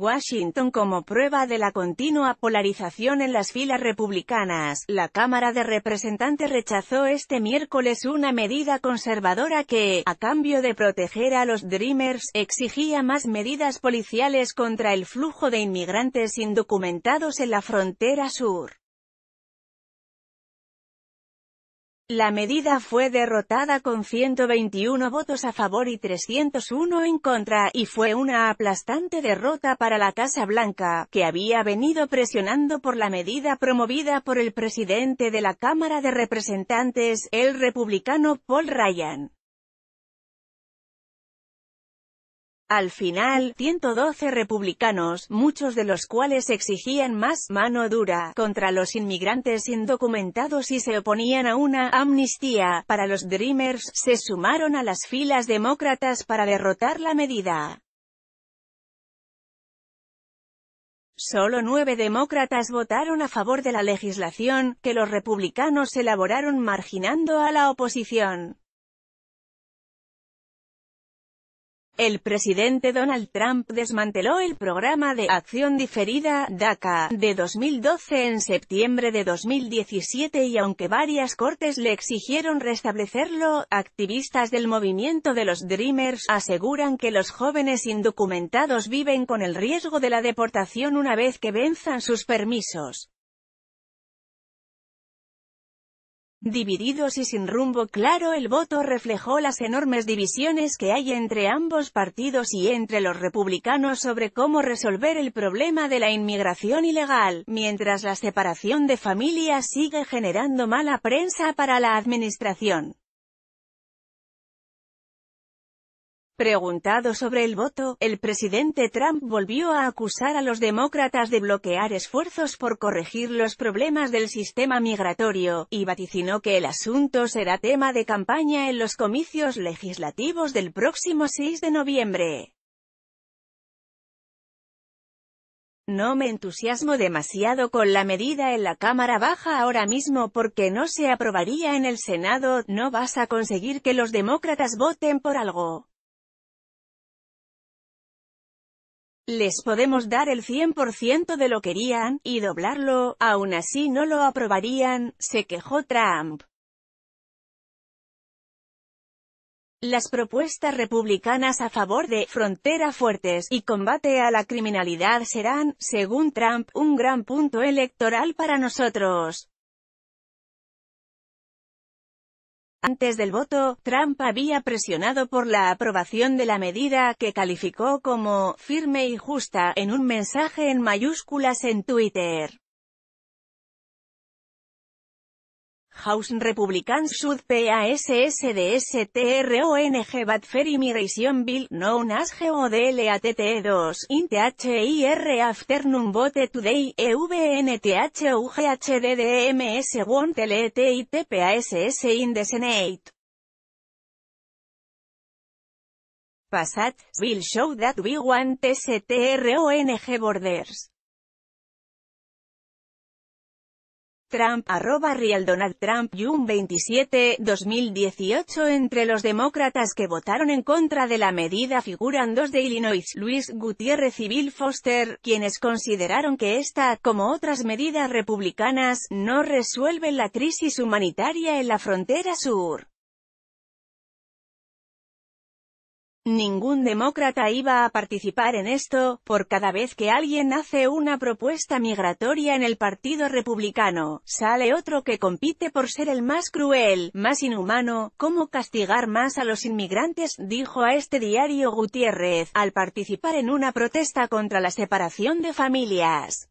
Washington como prueba de la continua polarización en las filas republicanas, la Cámara de Representantes rechazó este miércoles una medida conservadora que, a cambio de proteger a los Dreamers, exigía más medidas policiales contra el flujo de inmigrantes indocumentados en la frontera sur. La medida fue derrotada con 121 votos a favor y 301 en contra, y fue una aplastante derrota para la Casa Blanca, que había venido presionando por la medida promovida por el presidente de la Cámara de Representantes, el republicano Paul Ryan. Al final, 112 republicanos, muchos de los cuales exigían más mano dura contra los inmigrantes indocumentados y se oponían a una amnistía para los Dreamers, se sumaron a las filas demócratas para derrotar la medida. Solo nueve demócratas votaron a favor de la legislación, que los republicanos elaboraron marginando a la oposición. El presidente Donald Trump desmanteló el programa de acción diferida DACA de 2012 en septiembre de 2017 y aunque varias cortes le exigieron restablecerlo, activistas del movimiento de los Dreamers aseguran que los jóvenes indocumentados viven con el riesgo de la deportación una vez que venzan sus permisos. Divididos y sin rumbo claro el voto reflejó las enormes divisiones que hay entre ambos partidos y entre los republicanos sobre cómo resolver el problema de la inmigración ilegal, mientras la separación de familias sigue generando mala prensa para la administración. Preguntado sobre el voto, el presidente Trump volvió a acusar a los demócratas de bloquear esfuerzos por corregir los problemas del sistema migratorio, y vaticinó que el asunto será tema de campaña en los comicios legislativos del próximo 6 de noviembre. No me entusiasmo demasiado con la medida en la Cámara Baja ahora mismo porque no se aprobaría en el Senado, no vas a conseguir que los demócratas voten por algo. Les podemos dar el 100% de lo que querían, y doblarlo, aún así no lo aprobarían, se quejó Trump. Las propuestas republicanas a favor de «frontera fuertes» y combate a la criminalidad serán, según Trump, un gran punto electoral para nosotros. Antes del voto, Trump había presionado por la aprobación de la medida que calificó como «firme y justa» en un mensaje en mayúsculas en Twitter. House Republicans Sud Bad Ferry immigration Bill, known as GODLATTE2, INT after Afternoon Vote Today, EVNTHUGHDDMS let it PASS in the Senate. Passat, will show that we want STRONG borders. Trump, arroba Real Donald Trump, June 27, 2018 Entre los demócratas que votaron en contra de la medida figuran dos de Illinois, Luis Gutiérrez y Bill Foster, quienes consideraron que esta, como otras medidas republicanas, no resuelven la crisis humanitaria en la frontera sur. Ningún demócrata iba a participar en esto, por cada vez que alguien hace una propuesta migratoria en el Partido Republicano, sale otro que compite por ser el más cruel, más inhumano, cómo castigar más a los inmigrantes, dijo a este diario Gutiérrez, al participar en una protesta contra la separación de familias.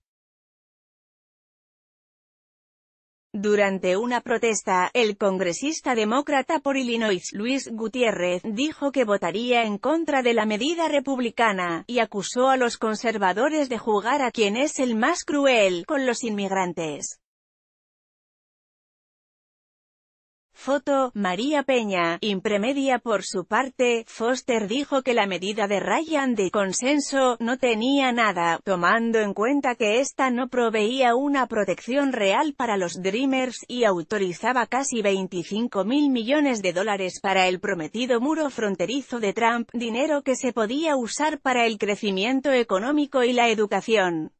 Durante una protesta, el congresista demócrata por Illinois, Luis Gutiérrez, dijo que votaría en contra de la medida republicana, y acusó a los conservadores de jugar a quien es el más cruel, con los inmigrantes. Foto, María Peña, Impremedia por su parte, Foster dijo que la medida de Ryan de consenso no tenía nada, tomando en cuenta que esta no proveía una protección real para los Dreamers y autorizaba casi 25 mil millones de dólares para el prometido muro fronterizo de Trump, dinero que se podía usar para el crecimiento económico y la educación.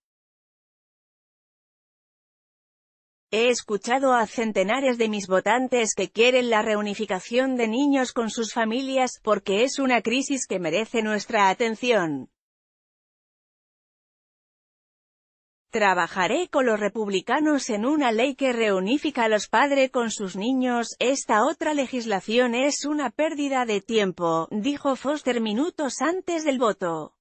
He escuchado a centenares de mis votantes que quieren la reunificación de niños con sus familias, porque es una crisis que merece nuestra atención. Trabajaré con los republicanos en una ley que reunifica a los padres con sus niños, esta otra legislación es una pérdida de tiempo, dijo Foster minutos antes del voto.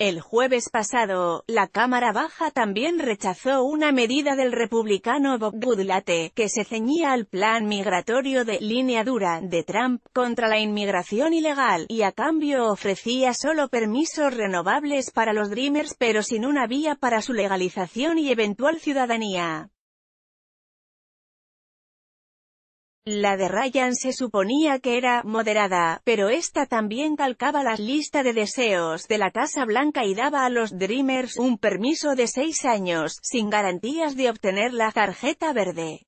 El jueves pasado, la Cámara Baja también rechazó una medida del republicano Bob Goodlatte, que se ceñía al plan migratorio de «línea dura» de Trump, contra la inmigración ilegal, y a cambio ofrecía solo permisos renovables para los Dreamers pero sin una vía para su legalización y eventual ciudadanía. La de Ryan se suponía que era moderada, pero esta también calcaba la lista de deseos de la Casa Blanca y daba a los Dreamers un permiso de seis años, sin garantías de obtener la tarjeta verde.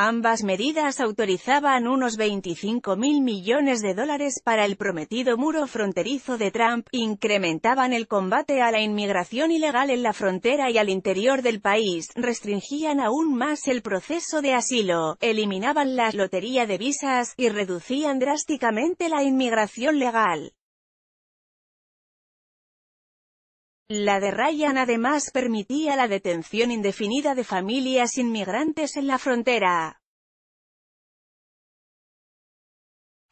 Ambas medidas autorizaban unos 25 mil millones de dólares para el prometido muro fronterizo de Trump, incrementaban el combate a la inmigración ilegal en la frontera y al interior del país, restringían aún más el proceso de asilo, eliminaban la lotería de visas, y reducían drásticamente la inmigración legal. La de Ryan además permitía la detención indefinida de familias inmigrantes en la frontera.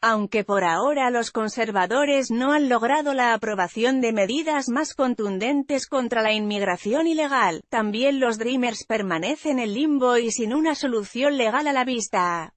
Aunque por ahora los conservadores no han logrado la aprobación de medidas más contundentes contra la inmigración ilegal, también los Dreamers permanecen en limbo y sin una solución legal a la vista.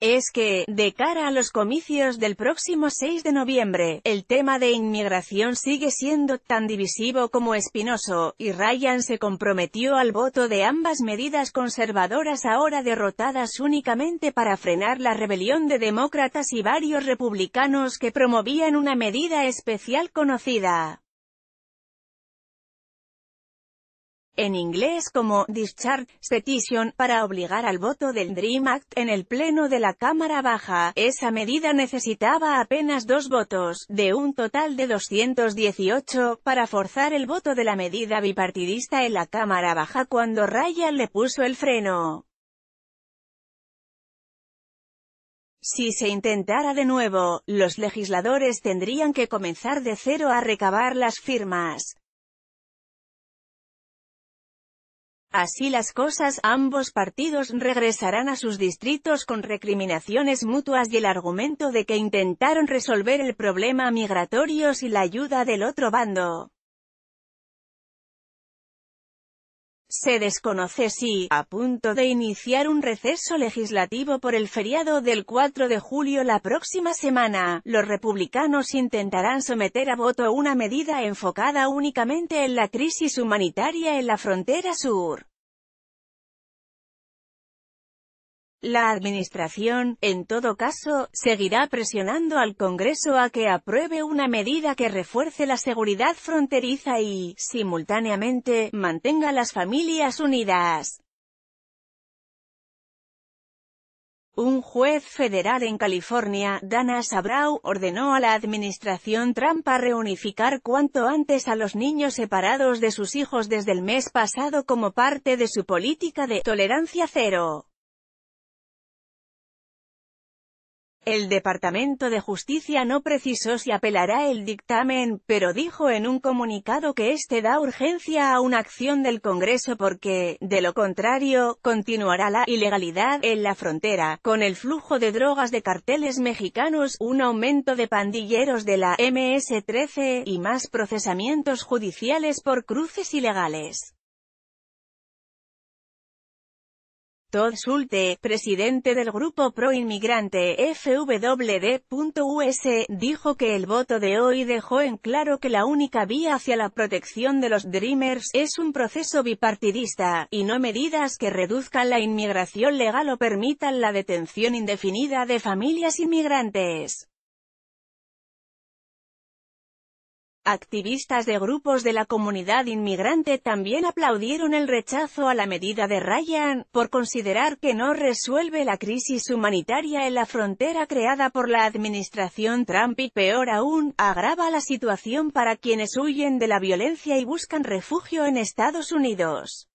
es que, de cara a los comicios del próximo 6 de noviembre, el tema de inmigración sigue siendo tan divisivo como espinoso, y Ryan se comprometió al voto de ambas medidas conservadoras ahora derrotadas únicamente para frenar la rebelión de demócratas y varios republicanos que promovían una medida especial conocida en inglés como Discharge Petition, para obligar al voto del Dream Act en el Pleno de la Cámara Baja. Esa medida necesitaba apenas dos votos, de un total de 218, para forzar el voto de la medida bipartidista en la Cámara Baja cuando Ryan le puso el freno. Si se intentara de nuevo, los legisladores tendrían que comenzar de cero a recabar las firmas. Así las cosas, ambos partidos regresarán a sus distritos con recriminaciones mutuas y el argumento de que intentaron resolver el problema migratorio sin la ayuda del otro bando. Se desconoce si, a punto de iniciar un receso legislativo por el feriado del 4 de julio la próxima semana, los republicanos intentarán someter a voto una medida enfocada únicamente en la crisis humanitaria en la frontera sur. La Administración, en todo caso, seguirá presionando al Congreso a que apruebe una medida que refuerce la seguridad fronteriza y, simultáneamente, mantenga las familias unidas. Un juez federal en California, Dana Sabrau, ordenó a la administración Trump a reunificar cuanto antes a los niños separados de sus hijos desde el mes pasado como parte de su política de «tolerancia cero». El Departamento de Justicia no precisó si apelará el dictamen, pero dijo en un comunicado que este da urgencia a una acción del Congreso porque, de lo contrario, continuará la ilegalidad en la frontera, con el flujo de drogas de carteles mexicanos, un aumento de pandilleros de la MS-13, y más procesamientos judiciales por cruces ilegales. Todd Sulte, presidente del grupo pro-inmigrante FWD.US, dijo que el voto de hoy dejó en claro que la única vía hacia la protección de los Dreamers es un proceso bipartidista, y no medidas que reduzcan la inmigración legal o permitan la detención indefinida de familias inmigrantes. Activistas de grupos de la comunidad inmigrante también aplaudieron el rechazo a la medida de Ryan, por considerar que no resuelve la crisis humanitaria en la frontera creada por la administración Trump y peor aún, agrava la situación para quienes huyen de la violencia y buscan refugio en Estados Unidos.